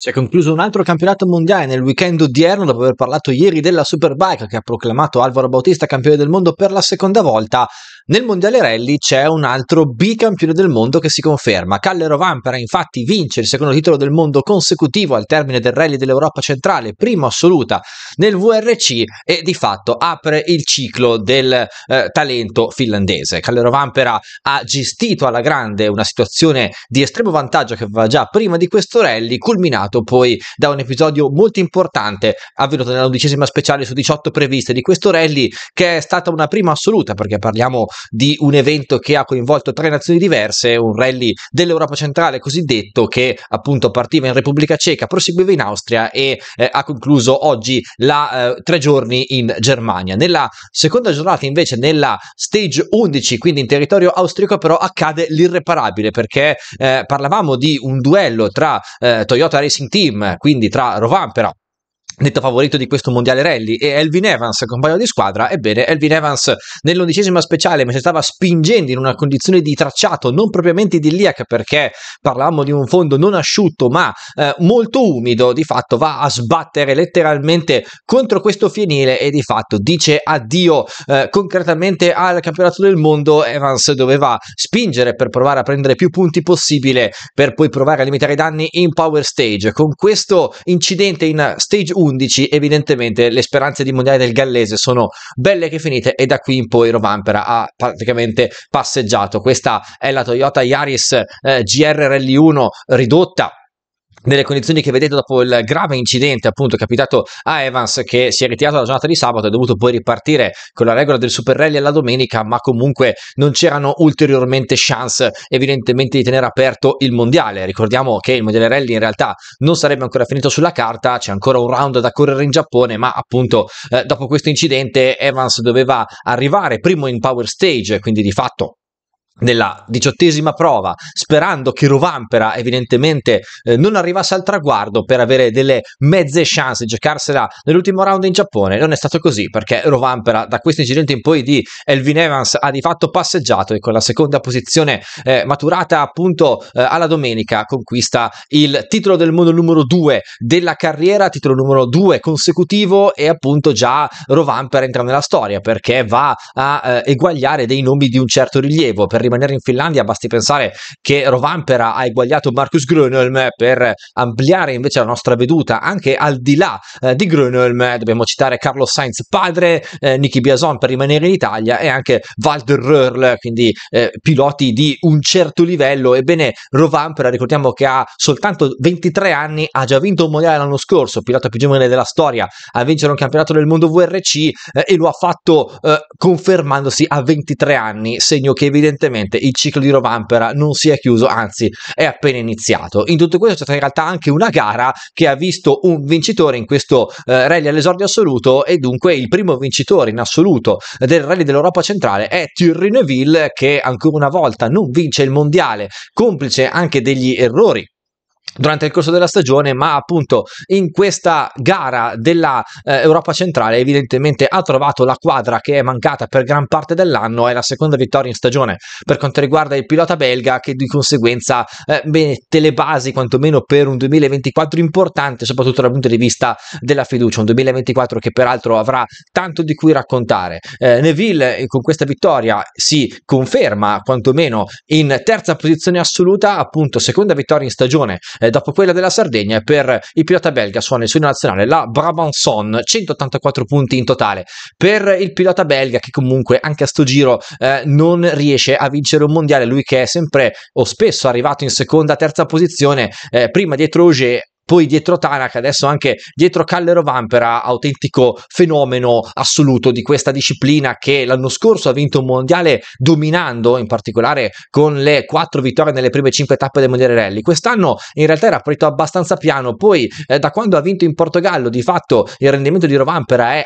Si è cioè, concluso un altro campionato mondiale nel weekend odierno dopo aver parlato ieri della Superbike che ha proclamato Alvaro Bautista campione del mondo per la seconda volta. Nel mondiale rally c'è un altro bicampione del mondo che si conferma. Callero Vampera infatti vince il secondo titolo del mondo consecutivo al termine del rally dell'Europa centrale, primo assoluta nel VRC e di fatto apre il ciclo del eh, talento finlandese. Callero Vampera ha gestito alla grande una situazione di estremo vantaggio che aveva già prima di questo rally culminato scatenato poi da un episodio molto importante avvenuto nella undicesima speciale su 18 previste di questo rally, che è stata una prima assoluta perché parliamo di un evento che ha coinvolto tre nazioni diverse, un rally dell'Europa centrale cosiddetto che appunto partiva in Repubblica Ceca, proseguiva in Austria e eh, ha concluso oggi la, eh, tre giorni in Germania. Nella seconda giornata invece nella stage 11, quindi in territorio austriaco però accade l'irreparabile perché eh, parlavamo di un duello tra eh, Toyota Racing racing team, quindi tra Rovan però detto favorito di questo mondiale rally e Elvin Evans compagno di squadra ebbene Elvin Evans nell'undicesima speciale mentre stava spingendo in una condizione di tracciato non propriamente idilliaca perché parlavamo di un fondo non asciutto ma eh, molto umido di fatto va a sbattere letteralmente contro questo fienile e di fatto dice addio eh, concretamente al campionato del mondo Evans doveva spingere per provare a prendere più punti possibile per poi provare a limitare i danni in power stage con questo incidente in stage 1 11 evidentemente le speranze di mondiale del gallese sono belle che finite e da qui in poi Rovampera ha praticamente passeggiato questa è la Toyota Yaris eh, GR Rally 1 ridotta nelle condizioni che vedete dopo il grave incidente appunto capitato a Evans che si è ritirato la giornata di sabato e ha dovuto poi ripartire con la regola del Super Rally alla domenica ma comunque non c'erano ulteriormente chance evidentemente di tenere aperto il mondiale ricordiamo che il mondiale rally in realtà non sarebbe ancora finito sulla carta c'è ancora un round da correre in Giappone ma appunto eh, dopo questo incidente Evans doveva arrivare primo in power stage quindi di fatto nella diciottesima prova, sperando che Rovampera evidentemente eh, non arrivasse al traguardo per avere delle mezze chance di giocarsela nell'ultimo round in Giappone. Non è stato così perché Rovampera da questo incidente in poi di Elvin Evans ha di fatto passeggiato e con la seconda posizione eh, maturata appunto eh, alla domenica conquista il titolo del mondo numero 2 della carriera, titolo numero 2 consecutivo e appunto già Rovampera entra nella storia perché va a eh, eguagliare dei nomi di un certo rilievo per rimanere in Finlandia, basti pensare che Rovampera ha eguagliato Marcus Grönholm per ampliare invece la nostra veduta anche al di là eh, di Grönholm, dobbiamo citare Carlos Sainz padre, eh, Nicky Biason per rimanere in Italia e anche Walter Röhrl, quindi eh, piloti di un certo livello, ebbene Rovampera ricordiamo che ha soltanto 23 anni, ha già vinto un mondiale l'anno scorso, pilota più giovane della storia a vincere un campionato del mondo VRC eh, e lo ha fatto eh, confermandosi a 23 anni, segno che evidentemente sicuramente il ciclo di Rovampera non si è chiuso, anzi è appena iniziato. In tutto questo c'è stata in realtà anche una gara che ha visto un vincitore in questo eh, rally all'esordio assoluto e dunque il primo vincitore in assoluto del rally dell'Europa centrale è Thierry Neuville che ancora una volta non vince il mondiale, complice anche degli errori durante il corso della stagione, ma appunto in questa gara della eh, Europa centrale evidentemente ha trovato la quadra che è mancata per gran parte dell'anno, è la seconda vittoria in stagione per quanto riguarda il pilota belga che di conseguenza eh, mette le basi quantomeno per un 2024 importante, soprattutto dal punto di vista della fiducia, un 2024 che peraltro avrà tanto di cui raccontare. Eh, Neville eh, con questa vittoria si conferma quantomeno in terza posizione assoluta, appunto seconda vittoria in stagione eh, dopo quella della Sardegna e per il pilota belga suona il suo nazionale la Brabanson 184 punti in totale per il pilota belga che comunque anche a sto giro eh, non riesce a vincere un mondiale lui che è sempre o spesso arrivato in seconda terza posizione eh, prima dietro Auger poi dietro Tanak, adesso anche dietro Callero Vampera, autentico fenomeno assoluto di questa disciplina che l'anno scorso ha vinto un mondiale dominando, in particolare con le quattro vittorie nelle prime cinque tappe del Mondiale Rally. Quest'anno in realtà era partito abbastanza piano, poi eh, da quando ha vinto in Portogallo di fatto il rendimento di Rovampera è eh,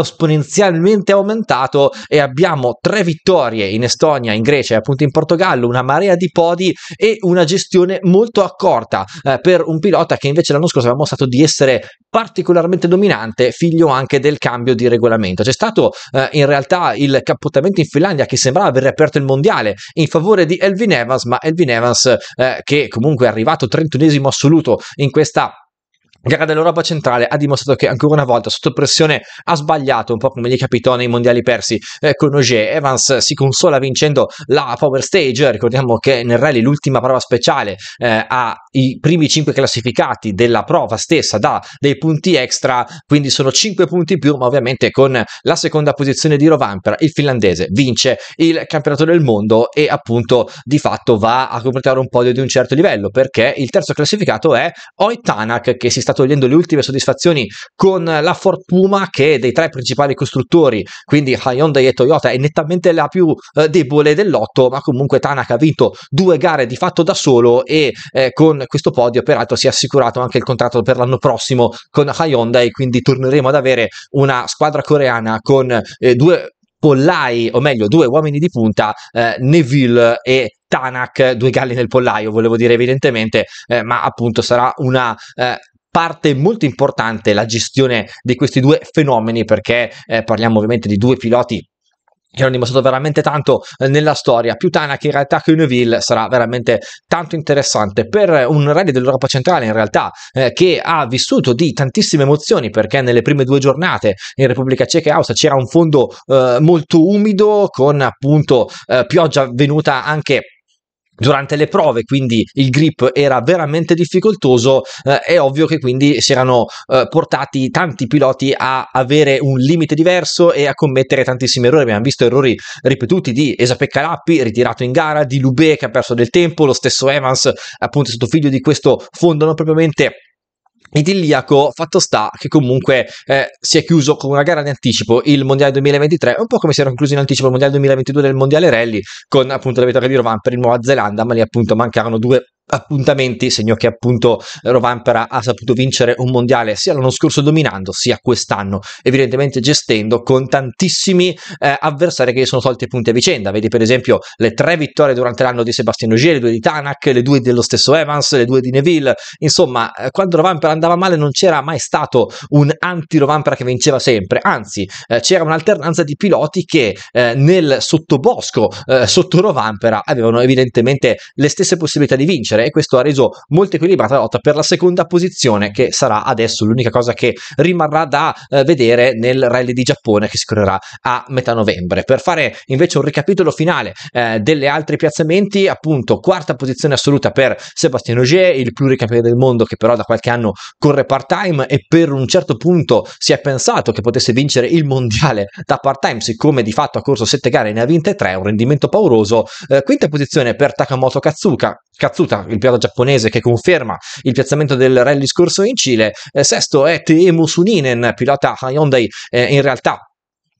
esponenzialmente aumentato e abbiamo tre vittorie in Estonia, in Grecia e appunto in Portogallo, una marea di podi e una gestione molto accorta eh, per un pilota che invece l'anno scorso aveva mostrato di essere particolarmente dominante, figlio anche del cambio di regolamento. C'è stato eh, in realtà il capottamento in Finlandia che sembrava aver aperto il mondiale in favore di Elvin Evans, ma Elvin Evans eh, che comunque è arrivato 31esimo assoluto in questa gara dell'Europa centrale ha dimostrato che ancora una volta sotto pressione ha sbagliato un po' come gli capitò nei mondiali persi eh, con Ogier Evans eh, si consola vincendo la Power Stage ricordiamo che nel rally l'ultima prova speciale eh, i primi 5 classificati della prova stessa da dei punti extra quindi sono 5 punti più ma ovviamente con la seconda posizione di Rovampera il finlandese vince il campionato del mondo e appunto di fatto va a completare un podio di un certo livello perché il terzo classificato è Oitanak che si sta togliendo le ultime soddisfazioni con la Ford Puma che dei tre principali costruttori, quindi Hyundai e Toyota, è nettamente la più eh, debole dell'otto ma comunque Tanaka ha vinto due gare di fatto da solo e eh, con questo podio peraltro si è assicurato anche il contratto per l'anno prossimo con Hyundai, quindi torneremo ad avere una squadra coreana con eh, due pollai, o meglio due uomini di punta, eh, Neville e Tanak, due galli nel pollaio, volevo dire evidentemente, eh, ma appunto sarà una eh, parte molto importante la gestione di questi due fenomeni perché eh, parliamo ovviamente di due piloti che hanno dimostrato veramente tanto eh, nella storia. Più Tana che in realtà che Neuville sarà veramente tanto interessante per un rally dell'Europa centrale in realtà eh, che ha vissuto di tantissime emozioni perché nelle prime due giornate in Repubblica Ceca e Austria c'era un fondo eh, molto umido con appunto eh, pioggia venuta anche durante le prove, quindi il grip era veramente difficoltoso, eh, è ovvio che quindi si erano eh, portati tanti piloti a avere un limite diverso e a commettere tantissimi errori. Abbiamo visto errori ripetuti di Esape Calappi ritirato in gara, di Lubé che ha perso del tempo, lo stesso Evans appunto è stato figlio di questo fondo non propriamente idilliaco, fatto sta che comunque eh, si è chiuso con una gara in anticipo il Mondiale 2023, un po' come si era concluso in anticipo il Mondiale 2022 del Mondiale Rally con appunto la vittoria di Rovan per il Nuova Zelanda, ma lì appunto mancavano due appuntamenti, segno che appunto Rovampera ha saputo vincere un mondiale sia l'anno scorso dominando sia quest'anno evidentemente gestendo con tantissimi eh, avversari che sono tolti punti a vicenda, vedi per esempio le tre vittorie durante l'anno di Sebastiano Gieri, le due di Tanak, le due dello stesso Evans, le due di Neville, insomma eh, quando Rovampera andava male non c'era mai stato un anti-Rovampera che vinceva sempre, anzi eh, c'era un'alternanza di piloti che eh, nel sottobosco eh, sotto Rovampera avevano evidentemente le stesse possibilità di vincere vincere e questo ha reso molto equilibrata la lotta per la seconda posizione che sarà adesso l'unica cosa che rimarrà da eh, vedere nel rally di Giappone che si correrà a metà novembre. Per fare invece un ricapitolo finale eh, delle altre piazzamenti, appunto quarta posizione assoluta per Sébastien Ogier, il pluricampione del mondo che però da qualche anno corre part-time e per un certo punto si è pensato che potesse vincere il mondiale da part-time, siccome di fatto ha corso 7 gare e ne ha vinte 3, un rendimento pauroso. Eh, quinta posizione per Takamoto Katsuka, Katsuta, il pilota giapponese che conferma il piazzamento del rally scorso in Cile, eh, sesto è Teemu Suninen, pilota Hyundai eh, in realtà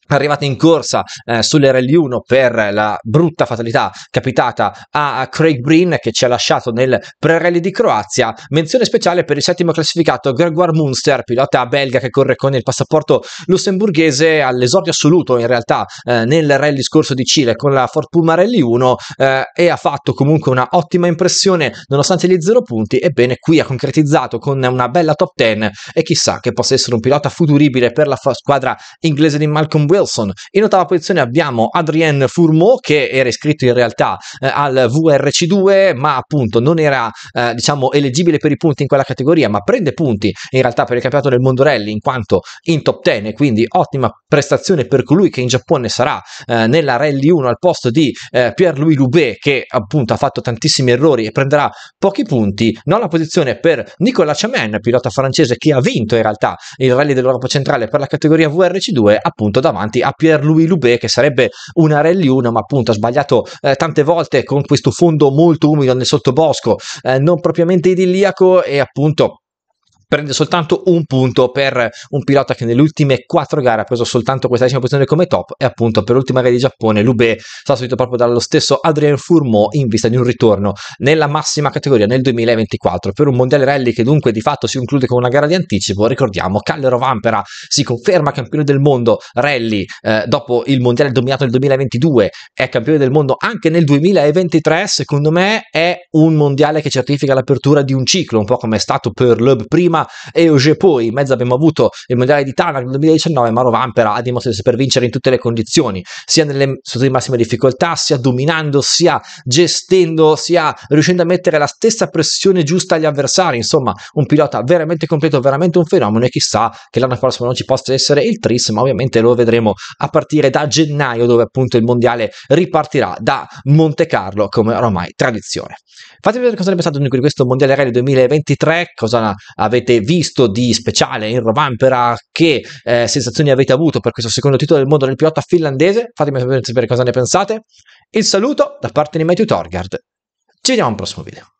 arrivata in corsa eh, rally 1 per la brutta fatalità capitata a Craig Breen che ci ha lasciato nel pre-rally di Croazia menzione speciale per il settimo classificato Gregoire Munster pilota belga che corre con il passaporto lussemburghese all'esordio assoluto in realtà eh, nel rally scorso di Cile con la Ford Puma Rally 1 eh, e ha fatto comunque una ottima impressione nonostante gli zero punti ebbene qui ha concretizzato con una bella top 10 e chissà che possa essere un pilota futuribile per la squadra inglese di Malcolm Wilson. In ottava posizione abbiamo Adrien Fourmeau che era iscritto in realtà eh, al VRC2 ma appunto non era eh, diciamo eleggibile per i punti in quella categoria ma prende punti in realtà per il campionato del mondo rally in quanto in top 10 quindi ottima prestazione per colui che in Giappone sarà eh, nella Rally 1 al posto di eh, Pierre-Louis Loubet che appunto ha fatto tantissimi errori e prenderà pochi punti. la posizione per Nicolas Chamin pilota francese che ha vinto in realtà il Rally dell'Europa centrale per la categoria VRC2 appunto davanti davanti a Pierre-Louis Loubet che sarebbe una rally 1 ma appunto ha sbagliato eh, tante volte con questo fondo molto umido nel sottobosco eh, non propriamente idilliaco e appunto prende soltanto un punto per un pilota che nelle ultime quattro gare ha preso soltanto questa decima posizione come top e appunto per l'ultima gara di Giappone Lube sta subito proprio dallo stesso Adrien Fourmont in vista di un ritorno nella massima categoria nel 2024 per un mondiale rally che dunque di fatto si conclude con una gara di anticipo ricordiamo Callero Vampera si conferma campione del mondo rally eh, dopo il mondiale dominato nel 2022 è campione del mondo anche nel 2023 secondo me è un mondiale che certifica l'apertura di un ciclo un po' come è stato per Lube prima e Oge poi in mezzo abbiamo avuto il mondiale di Tana nel 2019 Maro Vampera ha dimostrato di saper vincere in tutte le condizioni sia nelle sotto di massima difficoltà sia dominando sia gestendo sia riuscendo a mettere la stessa pressione giusta agli avversari insomma un pilota veramente completo veramente un fenomeno e chissà che l'anno prossimo non ci possa essere il Tris ma ovviamente lo vedremo a partire da gennaio dove appunto il mondiale ripartirà da Monte Carlo come oramai tradizione fatemi vedere cosa ne pensate di questo mondiale rally 2023 cosa avete avete visto di speciale in Rovampera, che eh, sensazioni avete avuto per questo secondo titolo del mondo nel pilota finlandese, fatemi sapere cosa ne pensate. Il saluto da parte di Matthew Torgard, ci vediamo al prossimo video.